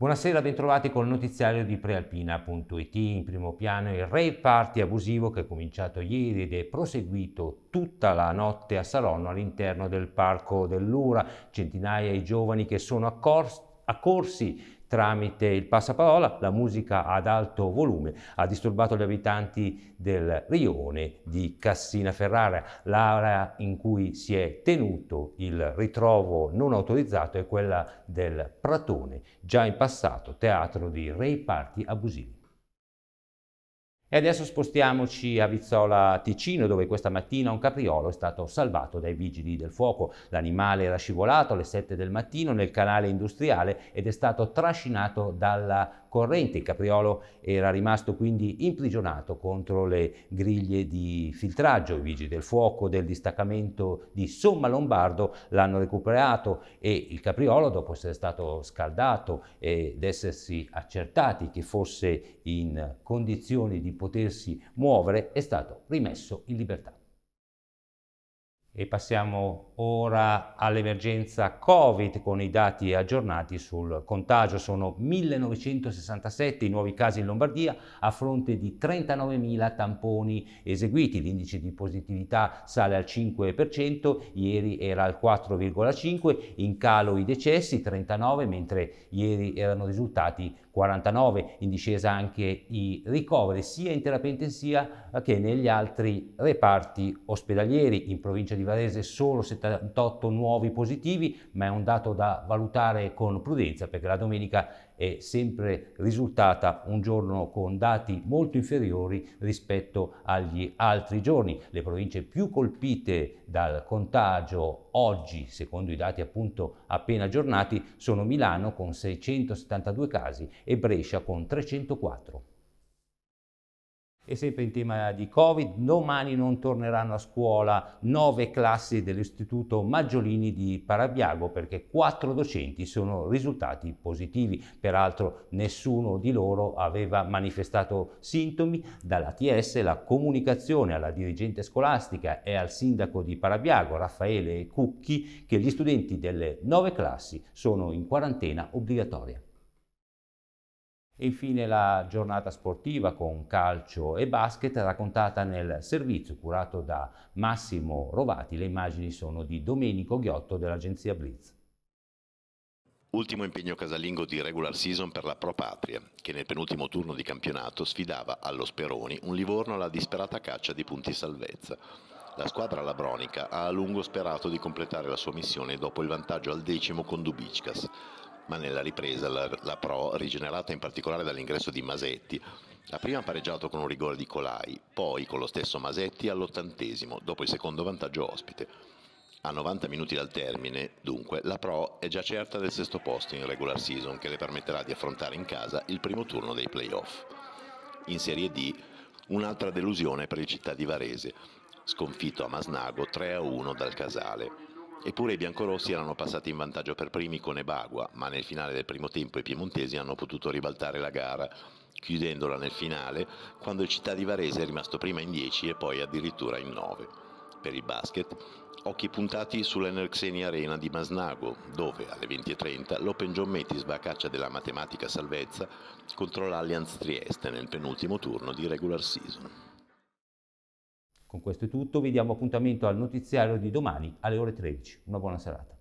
Buonasera, bentrovati col notiziario di prealpina.it. In primo piano il rave party abusivo che è cominciato ieri ed è proseguito tutta la notte a Salonno all'interno del parco dell'Ura. Centinaia di giovani che sono accorsi accorsi tramite il passaparola, la musica ad alto volume ha disturbato gli abitanti del rione di Cassina Ferrara, l'area in cui si è tenuto il ritrovo non autorizzato è quella del Pratone, già in passato teatro di rei parti abusivi. E adesso spostiamoci a Vizzola Ticino, dove questa mattina un capriolo è stato salvato dai vigili del fuoco. L'animale era scivolato alle 7 del mattino nel canale industriale ed è stato trascinato dalla corrente. Il capriolo era rimasto quindi imprigionato contro le griglie di filtraggio. I vigili del fuoco del distaccamento di Somma Lombardo l'hanno recuperato e il capriolo, dopo essere stato scaldato ed essersi accertati che fosse in condizioni di potersi muovere, è stato rimesso in libertà. E passiamo ora all'emergenza Covid con i dati aggiornati sul contagio. Sono 1967 i nuovi casi in Lombardia a fronte di 39.000 tamponi eseguiti. L'indice di positività sale al 5%, ieri era al 4,5%, in calo i decessi 39, mentre ieri erano risultati 49 in discesa anche i ricoveri sia in terapia intensiva che negli altri reparti ospedalieri. In provincia di Varese solo 78 nuovi positivi, ma è un dato da valutare con prudenza perché la domenica è sempre risultata un giorno con dati molto inferiori rispetto agli altri giorni. Le province più colpite dal contagio oggi, secondo i dati appunto appena aggiornati, sono Milano con 672 casi e Brescia con 304. E sempre in tema di Covid, domani non torneranno a scuola nove classi dell'Istituto Maggiolini di Parabiago perché quattro docenti sono risultati positivi. Peraltro nessuno di loro aveva manifestato sintomi. Dall'ATS la comunicazione alla dirigente scolastica e al sindaco di Parabiago, Raffaele Cucchi, che gli studenti delle nove classi sono in quarantena obbligatoria e infine la giornata sportiva con calcio e basket raccontata nel servizio curato da Massimo Rovati. Le immagini sono di Domenico Ghiotto dell'agenzia Blitz. Ultimo impegno casalingo di regular season per la Pro Patria, che nel penultimo turno di campionato sfidava allo Speroni un Livorno alla disperata caccia di punti salvezza. La squadra labronica ha a lungo sperato di completare la sua missione dopo il vantaggio al decimo con Dubickas, ma nella ripresa la, la Pro, rigenerata in particolare dall'ingresso di Masetti, ha prima pareggiato con un rigore di Colai, poi con lo stesso Masetti all'ottantesimo, dopo il secondo vantaggio ospite. A 90 minuti dal termine, dunque, la Pro è già certa del sesto posto in regular season che le permetterà di affrontare in casa il primo turno dei playoff. In Serie D, un'altra delusione per il città di Varese, sconfitto a Masnago 3-1 dal Casale. Eppure i biancorossi erano passati in vantaggio per primi con Ebagua, ma nel finale del primo tempo i piemontesi hanno potuto ribaltare la gara, chiudendola nel finale quando il città di Varese è rimasto prima in 10 e poi addirittura in 9. Per il basket, occhi puntati sull'Enerxeni Arena di Masnago, dove alle 20.30 l'Open John Metis va a caccia della matematica salvezza contro l'Allianz Trieste nel penultimo turno di regular season. Con questo è tutto, vi diamo appuntamento al notiziario di domani alle ore 13. Una buona serata.